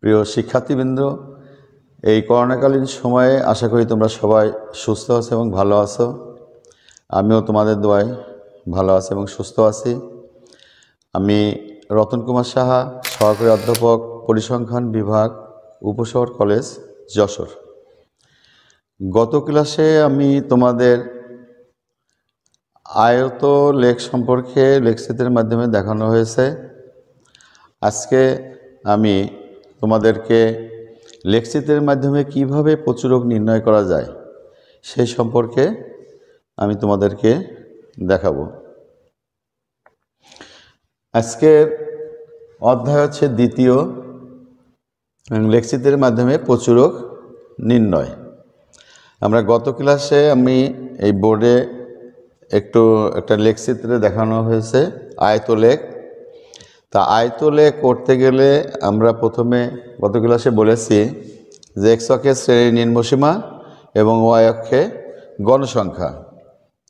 প্রিয় শিক্ষার্থীবৃন্দ এই করোনাকালীন সময়ে আশা করি তোমরা সবাই সুস্থ আছো এবং ভালো আছো আমিও তোমাদের দোয়ায় ভালো আছি এবং সুস্থ আছি আমি রতন কুমার সাহা সহকারী অধ্যাপক পরিসংখ্যান বিভাগ উপশহর কলেজ যশোর গত ক্লাসে আমি তোমাদের আয়ত লেখ সম্পর্কে লেখসিতের মাধ্যমে দেখানো হয়েছে আজকে আমি তোমাদেরকে লেকচিতের মাধ্যমে কিভাবে প্রচুরক নির্ণয় করা যায় সেই সম্পর্কে আমি তোমাদেরকে দেখাবো আজকের অধ্যায় হচ্ছে দ্বিতীয় লেকচিতের মাধ্যমে প্রচুরক নির্ণয় আমরা গত ক্লাসে আমি এই বোর্ডে একটু একটা লেকচিত্রে দেখানো হয়েছে আয়তলেখ তা আয়তলে করতে গেলে আমরা প্রথমে গত ক্লাসে বলেছি যে এক্স অক্ষে শ্রেণী নিম্নসীমা এবং ওয়াই অক্ষে গণসংখ্যা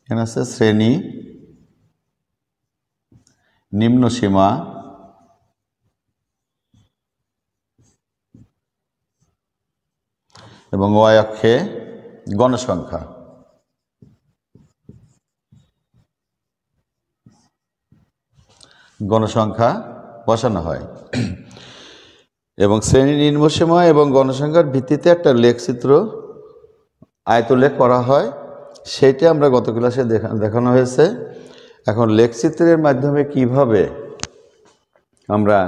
এখানে আছে শ্রেণী নিম্নসীমা এবং ওয়াই অক্ষে গণসংখ্যা গণসংখ্যা বসানো হয় এবং শ্রেণী নিম্নসীমা এবং গণসংখ্যার ভিত্তিতে একটা লেখচিত্র আয়তলেখ করা হয় সেটি আমরা গত ক্লাসে দেখানো হয়েছে এখন লেখচিত্রের মাধ্যমে কিভাবে আমরা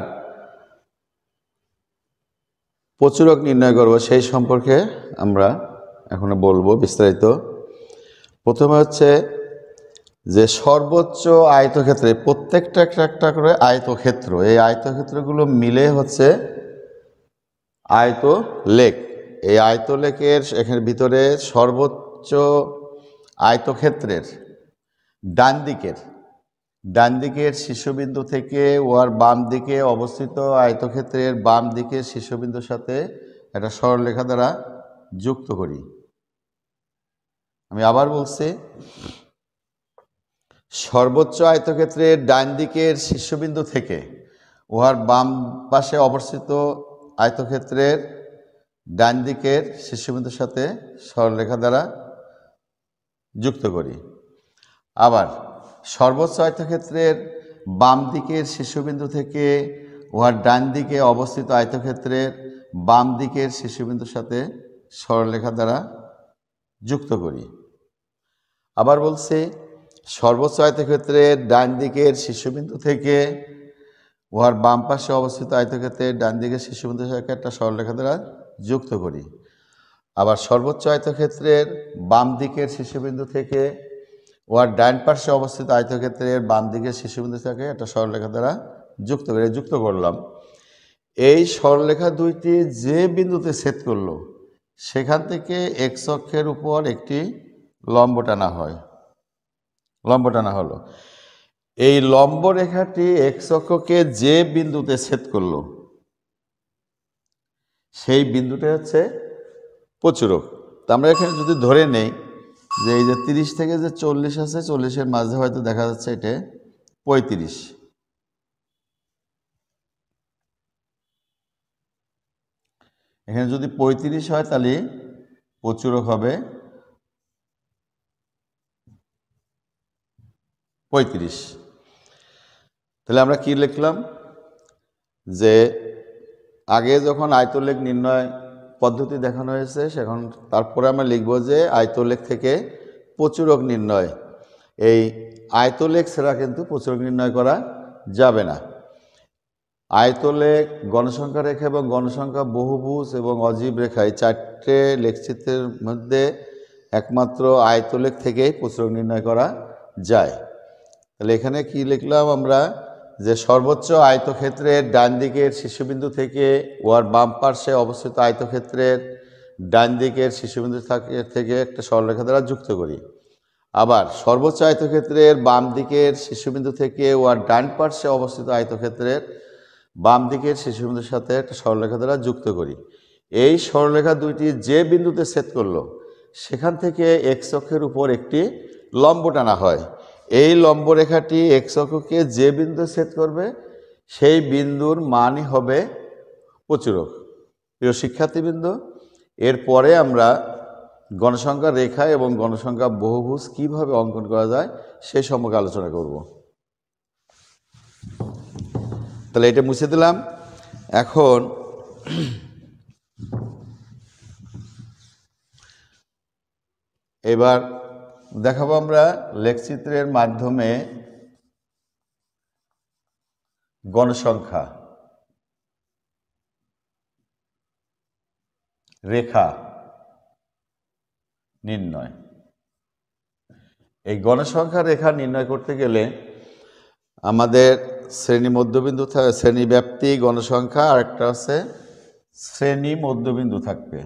প্রচুরক নির্ণয় করব সেই সম্পর্কে আমরা এখন বলবো বিস্তারিত প্রথমে হচ্ছে যে সর্বোচ্চ আয়তক্ষেত্রে প্রত্যেকটা একটা একটা করে আয়তক্ষেত্র এই আয়তক্ষেত্রগুলো মিলে হচ্ছে আয়ত লেক এই আয়ত লেকের এখানে ভিতরে সর্বোচ্চ আয়তক্ষেত্রের ডান দিকের ডান দিকের শিশুবিন্দু থেকে ওয়ার বাম দিকে অবস্থিত আয়তক্ষেত্রের বাম দিকে শিশুবিন্দুর সাথে একটা সরলরেখা দ্বারা যুক্ত করি আমি আবার বলছি সর্বোচ্চ আয়তক্ষেত্রের ডান দিকের শীর্ষবিন্দু থেকে উহার বাম পাশে অবস্থিত আয়তক্ষেত্রের ডান দিকের শীর্ষবিন্দুর সাথে সরলরেখা দ্বারা যুক্ত করি আবার সর্বোচ্চ আয়তক্ষেত্রের বাম দিকের শীর্ষবিন্দু থেকে উহার ডান দিকে অবস্থিত আয়তক্ষেত্রের বাম দিকের শীর্ষবিন্দুর সাথে সরলরেখা দ্বারা যুক্ত করি আবার বলছে সর্বোচ্চ আয়তক্ষেত্রের ডান দিকের শীর্ষবিন্দু থেকে উহার বাম পাশে অবস্থিত আয়তক্ষেত্রে ডান দিকের শীর্ষবিন্দু সাথে একটা সরলরেখা দ্বারা যুক্ত করি আবার সর্বোচ্চ আয়তক্ষেত্রের বাম দিকের শীর্ষবিন্দু থেকে উহার ডান পার্শ্বে অবস্থিত আয়তক্ষেত্রের বাম দিকের শিশুবিন্দু থেকে একটা সরলরেখা দ্বারা যুক্ত করে যুক্ত করলাম এই সরলরেখা দুইটি যে বিন্দুতে ছেদ করলো সেখান থেকে এক অক্ষের উপর একটি লম্ব টানা হয় লম্ব টানা হলো এই লম্ব রেখাটি এক্স অক্ষকে যে বিন্দুতে ছেদ করলো সেই বিন্দুটা হচ্ছে প্রচুরক তা আমরা এখানে যদি ধরে নেই যে এই যে তিরিশ থেকে যে চল্লিশ আছে চল্লিশের মাঝে হয়তো দেখা যাচ্ছে এটা পঁয়ত্রিশ এখানে যদি পঁয়ত্রিশ হয় তাহলে প্রচুরক হবে পঁয়ত্রিশ তাহলে আমরা কি লিখলাম যে আগে যখন আয়তলেখ নির্ণয় পদ্ধতি দেখানো হয়েছে সেখন তারপরে আমরা লিখব যে আয়তলেখ থেকে প্রচুরক নির্ণয় এই আয়তলেখ ছাড়া কিন্তু প্রচুরক নির্ণয় করা যাবে না আয়তলেখ গণসংখ্যা রেখা এবং গণসংখ্যা বহুভুজ এবং অজীব রেখা এই চারটে লেখচিত্রের মধ্যে একমাত্র আয়তলেখ থেকেই প্রচুরক নির্ণয় করা যায় তাহলে এখানে কি লিখলাম আমরা যে সর্বোচ্চ আয়তক্ষেত্রের ডান দিকের শিশুবিন্দু থেকে ওয়ার বাম পার্শ্বে অবস্থিত আয়তক্ষেত্রের ডান দিকের থাকে থেকে একটা সরলরেখা দ্বারা যুক্ত করি আবার সর্বোচ্চ আয়তক্ষেত্রের বাম দিকের শিশুবিন্দু থেকে ওয়ার ডান পার্শ্বে অবস্থিত আয়তক্ষেত্রের বাম দিকের শিশুবিন্দুর সাথে একটা সরলরেখা দ্বারা যুক্ত করি এই সরলরেখা দুইটি যে বিন্দুতে সেট করলো সেখান থেকে এক্স অক্ষের উপর একটি লম্ব টানা হয় এই লম্বরেখাটি এক্স অক্ষকে যে বিন্দু ছেদ করবে সেই বিন্দুর মানই হবে প্রচুরক প্রিয় বিন্দু এরপরে আমরা গণসংখ্যা রেখা এবং গণসংখ্যা বহুভুজ কিভাবে অঙ্কন করা যায় সে সম্পর্কে আলোচনা করব তাহলে এটা মুছে দিলাম এখন এবার দেখাবো আমরা লেখচিত্রের মাধ্যমে গণসংখ্যা রেখা নির্ণয় এই গণসংখ্যা রেখা নির্ণয় করতে গেলে আমাদের শ্রেণী মধ্যবিন্দু থাকে শ্রেণীব্যাপ্তি গণসংখ্যা আর একটা হচ্ছে শ্রেণী মধ্যবিন্দু থাকবে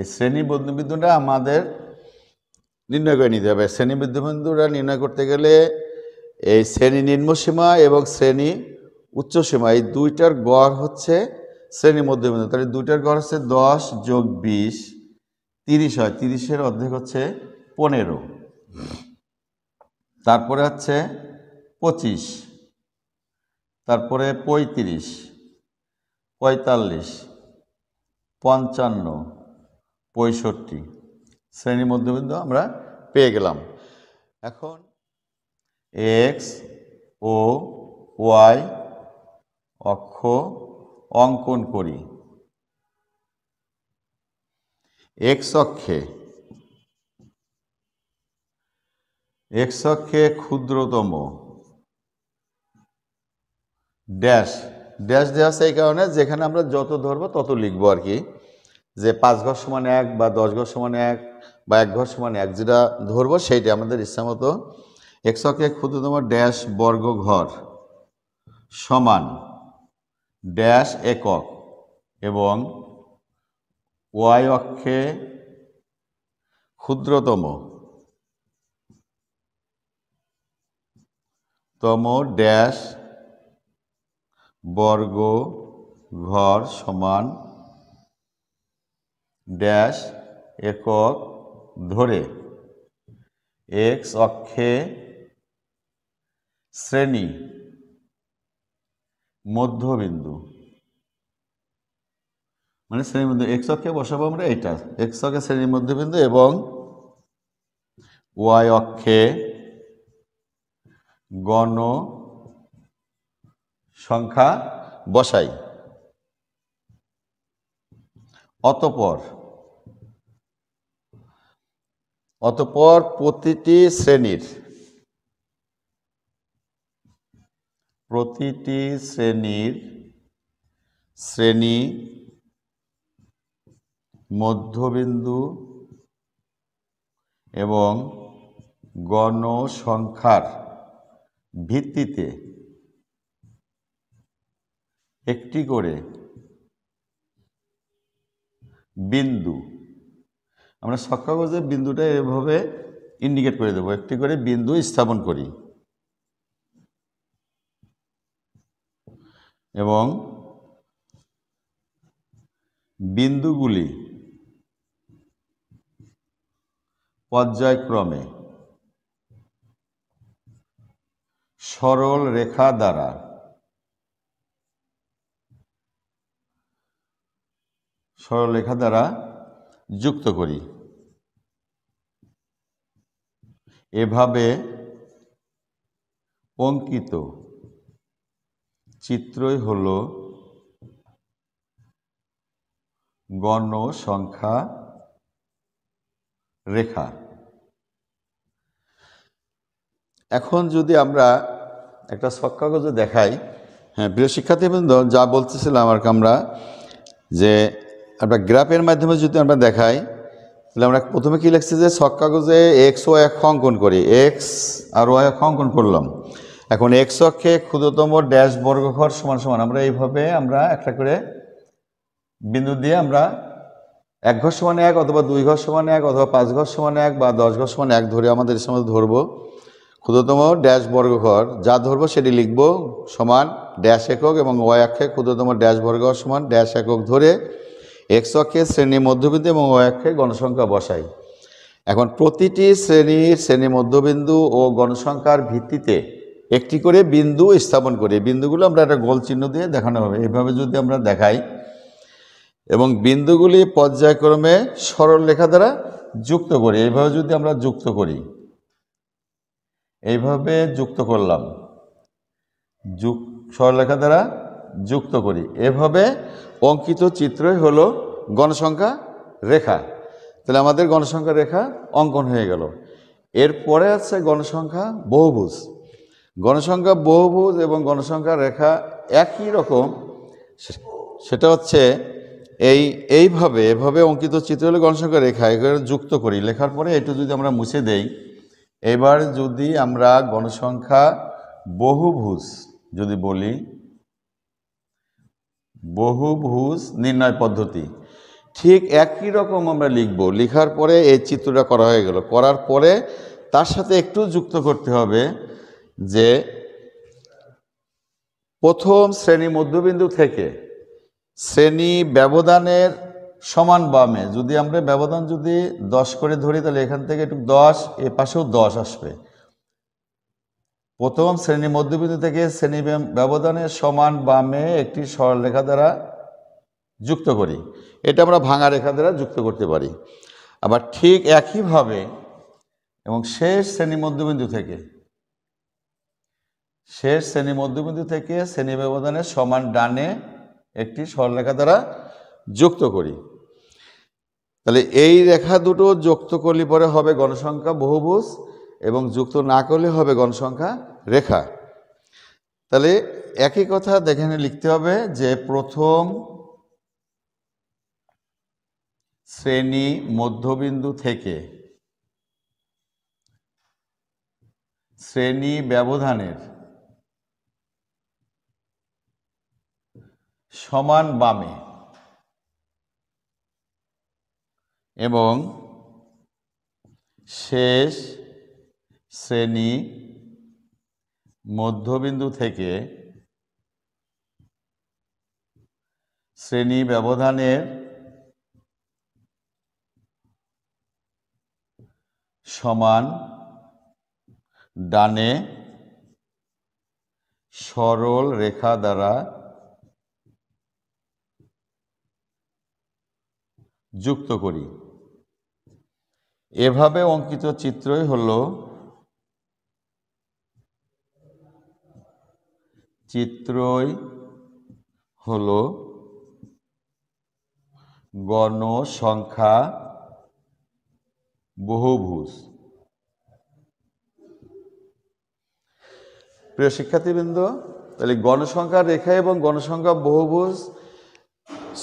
এই শ্রেণী বন্ধুবিন্দুটা আমাদের নির্ণয় করে নিতে হবে শ্রেণী বন্ধুবিন্দুটা নির্ণয় করতে গেলে এই শ্রেণী নিম্নসীমা এবং শ্রেণী উচ্চসীমা এই দুইটার গড় হচ্ছে শ্রেণী মধ্যবিন্দু তাহলে দুইটার গড় হচ্ছে দশ যোগ বিশ তিরিশ হয় তিরিশের অর্ধেক হচ্ছে পনেরো তারপরে হচ্ছে পঁচিশ তারপরে পঁয়ত্রিশ পঁয়তাল্লিশ পঞ্চান্ন পঁয়ষট্টি শ্রেণীর মধ্যবিন্দু আমরা পেয়ে গেলাম এখন এক্স ও ওয়াই অক্ষ অঙ্কন করি এক্স অক্ষে এক্স অক্ষে ক্ষুদ্রতম ড্যাশ ড্যাশ দেওয়া আছে এই কারণে যেখানে আমরা যত ধরবো তত লিখবো আর কি যে পাঁচ ঘর সমান এক বা দশ ঘর সমান এক বা এক ঘর সমান এক যেটা ধরবো সেইটা আমাদের ইচ্ছামত একশকে ক্ষুদ্রতম ড্যাশ বর্গ ঘর সমান ড্যাশ একক এবং ওয়াই অক্ষে ক্ষুদ্রতম তম ড্যাশ বর্গ ঘর সমান ড্যাশ একক ধরে এক্স অক্ষে শ্রেণী মধ্যবিন্দু মানে শ্রেণীবিন্দু এক্স অক্ষে বসাবো আমরা এইটা এক্স অক্ষে শ্রেণীর মধ্যবিন্দু এবং ওয়াই অক্ষে গণ সংখ্যা বসাই অতপর অতপর প্রতিটি শ্রেণীর প্রতিটি শ্রেণীর শ্রেণী মধ্যবিন্দু এবং গণসংখ্যার ভিত্তিতে একটি করে বিন্দু আমরা সক্ষাগজের বিন্দুটা এভাবে ইন্ডিকেট করে দেবো একটি করে বিন্দু স্থাপন করি এবং বিন্দুগুলি পর্যায়ক্রমে সরল রেখা দ্বারা সরল রেখা দ্বারা যুক্ত করি এভাবে অঙ্কিত চিত্রই হল গণ সংখ্যা রেখা এখন যদি আমরা একটা ছক দেখাই হ্যাঁ প্রিয় শিক্ষার্থীবৃন্দ যা বলতেছিলাম আর আমরা যে আমরা গ্রাফের মাধ্যমে যদি আমরা দেখাই তাহলে আমরা প্রথমে কী লিখছি যে শখ কাগজে এক্স ও এক অঙ্কন করি এক্স আর ওয়াই এক অঙ্কন করলাম এখন এক্স অক্ষে ক্ষুদ্রতম ড্যাশ বর্গঘর সমান সমান আমরা এইভাবে আমরা একটা করে বিন্দু দিয়ে আমরা এক ঘর সমান এক অথবা দুই ঘর সমান এক অথবা পাঁচ ঘর সমান এক বা দশ ঘর সমান এক ধরে আমাদের সময় ধরব ক্ষুদ্রতম ড্যাশ বর্গঘর যা ধরবো সেটি লিখব সমান ড্যাশ একক এবং ওয়াই অক্ষে ক্ষুদ্রতম ড্যাশ বর্গঘর সমান ড্যাশ একক ধরে এক্স অক্ষে শ্রেণী মধ্যবিন্দু এবং ও অক্ষে গণসংখ্যা বসাই এখন প্রতিটি শ্রেণীর শ্রেণী মধ্যবিন্দু ও গণসংখ্যার ভিত্তিতে একটি করে বিন্দু স্থাপন করি বিন্দুগুলো আমরা একটা গোল চিহ্ন দিয়ে দেখানো হবে এভাবে যদি আমরা দেখাই এবং বিন্দুগুলি পর্যায়ক্রমে সরল রেখা দ্বারা যুক্ত করি এইভাবে যদি আমরা যুক্ত করি এইভাবে যুক্ত করলাম যুক্ত সরলরেখা দ্বারা যুক্ত করি এভাবে অঙ্কিত চিত্রই হলো গণসংখ্যা রেখা তাহলে আমাদের গণসংখ্যা রেখা অঙ্কন হয়ে গেল এরপরে আছে গণসংখ্যা বহুভুজ গণসংখ্যা বহুভুজ এবং গণসংখ্যা রেখা একই রকম সেটা হচ্ছে এই এইভাবে এভাবে অঙ্কিত চিত্র হলে গণসংখ্যা রেখা এগুলো যুক্ত করি লেখার পরে এটু যদি আমরা মুছে দেই এবার যদি আমরা গণসংখ্যা বহুভুজ যদি বলি বহুভুজ নির্ণয় পদ্ধতি ঠিক একই রকম আমরা লিখব লেখার পরে এই চিত্রটা করা হয়ে গেল করার পরে তার সাথে একটু যুক্ত করতে হবে যে প্রথম শ্রেণী মধ্যবিন্দু থেকে শ্রেণী ব্যবধানের সমান বামে যদি আমরা ব্যবধান যদি দশ করে ধরি তাহলে এখান থেকে একটু দশ এ পাশেও দশ আসবে প্রথম শ্রেণী মধ্যবিন্দু থেকে শ্রেণী ব্যবধানে সমান বামে একটি সরলরেখা দ্বারা যুক্ত করি এটা আমরা ভাঙা রেখা দ্বারা যুক্ত করতে পারি আবার ঠিক একইভাবে এবং শেষ শ্রেণী মধ্যবিন্দু থেকে শেষ শ্রেণী মধ্যবিন্দু থেকে শ্রেণী ব্যবধানে সমান ডানে একটি সরলরেখা দ্বারা যুক্ত করি তাহলে এই রেখা দুটো যুক্ত করলে পরে হবে গণসংখ্যা বহুভুজ এবং যুক্ত না করলে হবে গণসংখ্যা রেখা তাহলে একই কথা দেখেনে লিখতে হবে যে প্রথম শ্রেণী মধ্যবিন্দু থেকে শ্রেণী ব্যবধানের সমান বামে এবং শেষ শ্রেণী মধ্যবিন্দু থেকে শ্রেণী ব্যবধানের সমান ডানে সরল রেখা দ্বারা যুক্ত করি এভাবে অঙ্কিত চিত্রই হলো চিত্রই হল গণ সংখ্যা বহুভুজ প্রিয় শিক্ষার্থীবৃন্দ তাহলে গণসংখ্যা রেখা এবং গণসংখ্যা বহুভুজ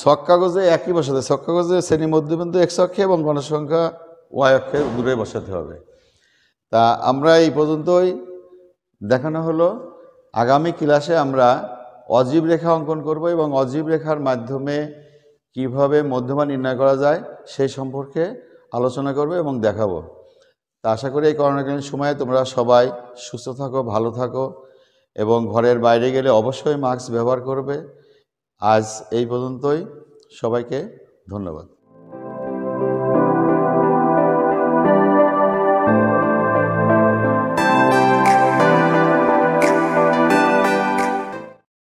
ছক কাগজে একই বসাতে ছক কাগজে শ্রেণী মধ্যবিন্দু এক অক্ষে এবং গণসংখ্যা ওয়াই অক্ষে দূরে বসাতে হবে তা আমরা এই পর্যন্তই দেখানো হলো আগামী ক্লাসে আমরা অজীব রেখা অঙ্কন করব এবং অজীব রেখার মাধ্যমে কিভাবে মধ্যমা নির্ণয় করা যায় সেই সম্পর্কে আলোচনা করব এবং দেখাবো তা আশা করি এই করোনাকালীন সময়ে তোমরা সবাই সুস্থ থাকো ভালো থাকো এবং ঘরের বাইরে গেলে অবশ্যই মাস্ক ব্যবহার করবে আজ এই পর্যন্তই সবাইকে ধন্যবাদ